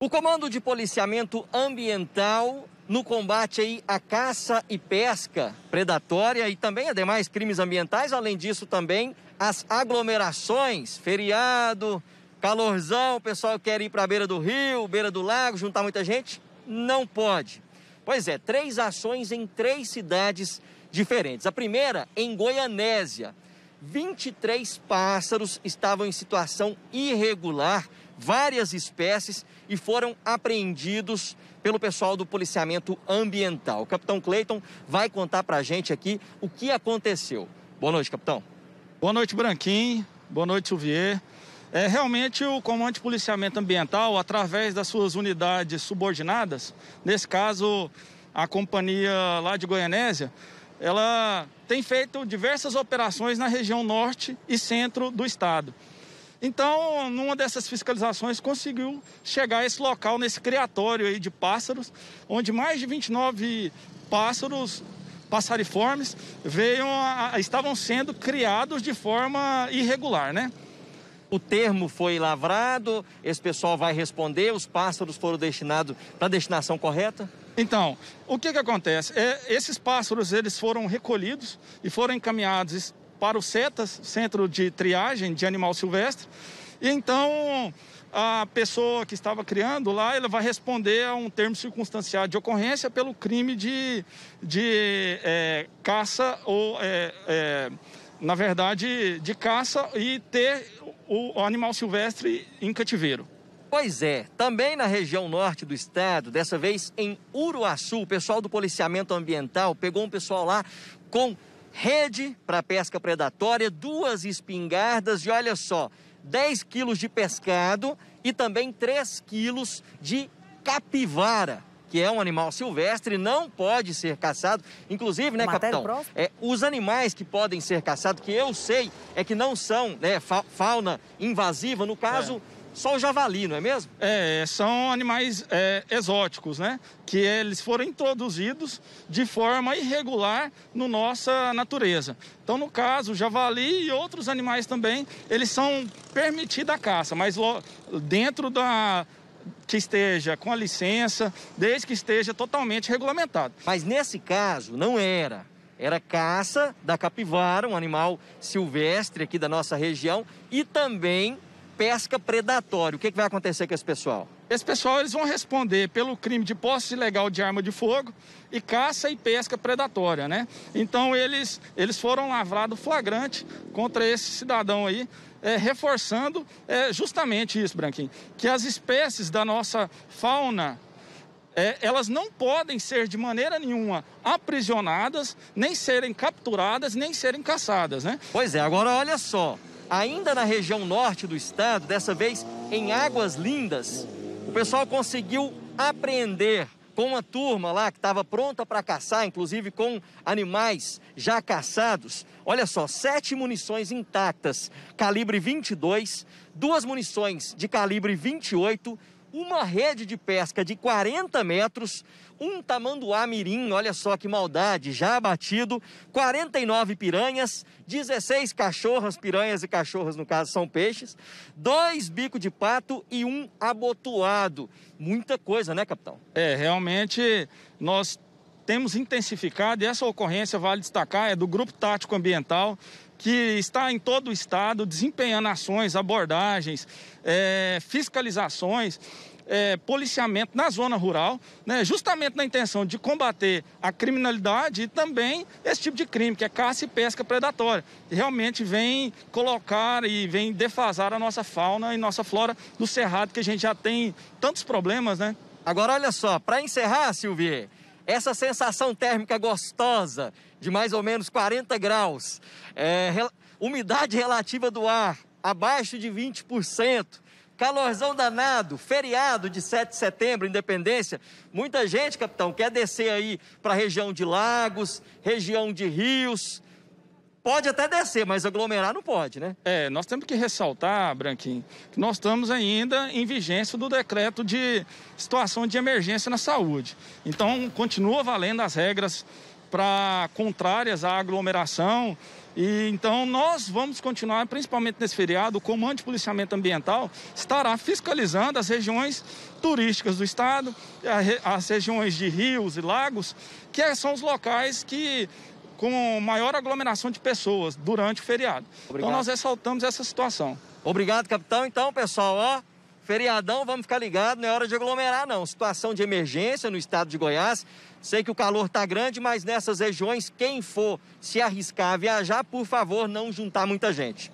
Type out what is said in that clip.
O Comando de Policiamento Ambiental no combate aí à caça e pesca predatória e também a demais crimes ambientais, além disso também as aglomerações, feriado, calorzão, o pessoal quer ir para a beira do rio, beira do lago, juntar muita gente, não pode. Pois é, três ações em três cidades diferentes. A primeira em Goianésia. 23 pássaros estavam em situação irregular várias espécies e foram apreendidos pelo pessoal do policiamento ambiental. O capitão Cleiton vai contar para a gente aqui o que aconteceu. Boa noite, capitão. Boa noite, Branquinho. Boa noite, Silvier. É, realmente, o Comando de Policiamento Ambiental, através das suas unidades subordinadas, nesse caso, a companhia lá de Goianésia, ela tem feito diversas operações na região norte e centro do estado. Então, numa dessas fiscalizações, conseguiu chegar a esse local, nesse criatório aí de pássaros, onde mais de 29 pássaros passariformes veio a, a, estavam sendo criados de forma irregular, né? O termo foi lavrado, esse pessoal vai responder, os pássaros foram destinados para a destinação correta? Então, o que, que acontece? É, esses pássaros eles foram recolhidos e foram encaminhados para o CETAS, Centro de Triagem de Animal Silvestre. E então a pessoa que estava criando lá, ela vai responder a um termo circunstanciado de ocorrência pelo crime de, de é, caça ou, é, é, na verdade, de caça e ter o animal silvestre em cativeiro. Pois é, também na região norte do estado, dessa vez em Uruaçu, o pessoal do policiamento ambiental pegou um pessoal lá com rede para pesca predatória, duas espingardas e olha só, 10 quilos de pescado e também 3 quilos de capivara. Que é um animal silvestre, não pode ser caçado. Inclusive, né, Matéria capitão? É, os animais que podem ser caçados, que eu sei, é que não são né, fa fauna invasiva. No caso, é só o javali, não é mesmo? É, são animais é, exóticos, né? Que eles foram introduzidos de forma irregular na no nossa natureza. Então, no caso, o javali e outros animais também, eles são permitidos a caça, mas dentro da, que esteja com a licença, desde que esteja totalmente regulamentado. Mas nesse caso, não era. Era caça da capivara, um animal silvestre aqui da nossa região, e também pesca predatória. O que, que vai acontecer com esse pessoal? Esse pessoal eles vão responder pelo crime de posse ilegal de arma de fogo e caça e pesca predatória, né? Então eles, eles foram lavrados flagrante contra esse cidadão aí, é, reforçando é, justamente isso, Branquinho, que as espécies da nossa fauna é, elas não podem ser de maneira nenhuma aprisionadas, nem serem capturadas, nem serem caçadas, né? Pois é, agora olha só ainda na região norte do estado, dessa vez em Águas Lindas, o pessoal conseguiu apreender com uma turma lá que estava pronta para caçar, inclusive com animais já caçados. Olha só, sete munições intactas, calibre 22, duas munições de calibre 28, uma rede de pesca de 40 metros, um tamanduá mirim, olha só que maldade, já abatido, 49 piranhas, 16 cachorras, piranhas e cachorras no caso são peixes, dois bico de pato e um abotoado. Muita coisa, né, capitão? É, realmente nós temos intensificado, e essa ocorrência, vale destacar, é do Grupo Tático Ambiental, que está em todo o estado desempenhando ações, abordagens, é, fiscalizações. É, policiamento na zona rural, né, justamente na intenção de combater a criminalidade e também esse tipo de crime, que é caça e pesca predatória, que realmente vem colocar e vem defasar a nossa fauna e nossa flora do cerrado, que a gente já tem tantos problemas, né? Agora, olha só, para encerrar, Silvier, essa sensação térmica gostosa de mais ou menos 40 graus, é, umidade relativa do ar abaixo de 20%, calorzão danado, feriado de 7 de setembro, independência. Muita gente, capitão, quer descer aí para a região de lagos, região de rios, pode até descer, mas aglomerar não pode, né? É, nós temos que ressaltar, Branquinho, que nós estamos ainda em vigência do decreto de situação de emergência na saúde. Então, continua valendo as regras para contrárias à aglomeração. E então nós vamos continuar, principalmente nesse feriado, o Comando de Policiamento Ambiental estará fiscalizando as regiões turísticas do estado, as regiões de rios e lagos, que são os locais que com maior aglomeração de pessoas durante o feriado. Então, Obrigado. Então nós ressaltamos essa situação. Obrigado, capitão. Então, pessoal, ó, feriadão, vamos ficar ligados, não é hora de aglomerar não. Situação de emergência no estado de Goiás. Sei que o calor tá grande, mas nessas regiões, quem for se arriscar a viajar, por favor, não juntar muita gente.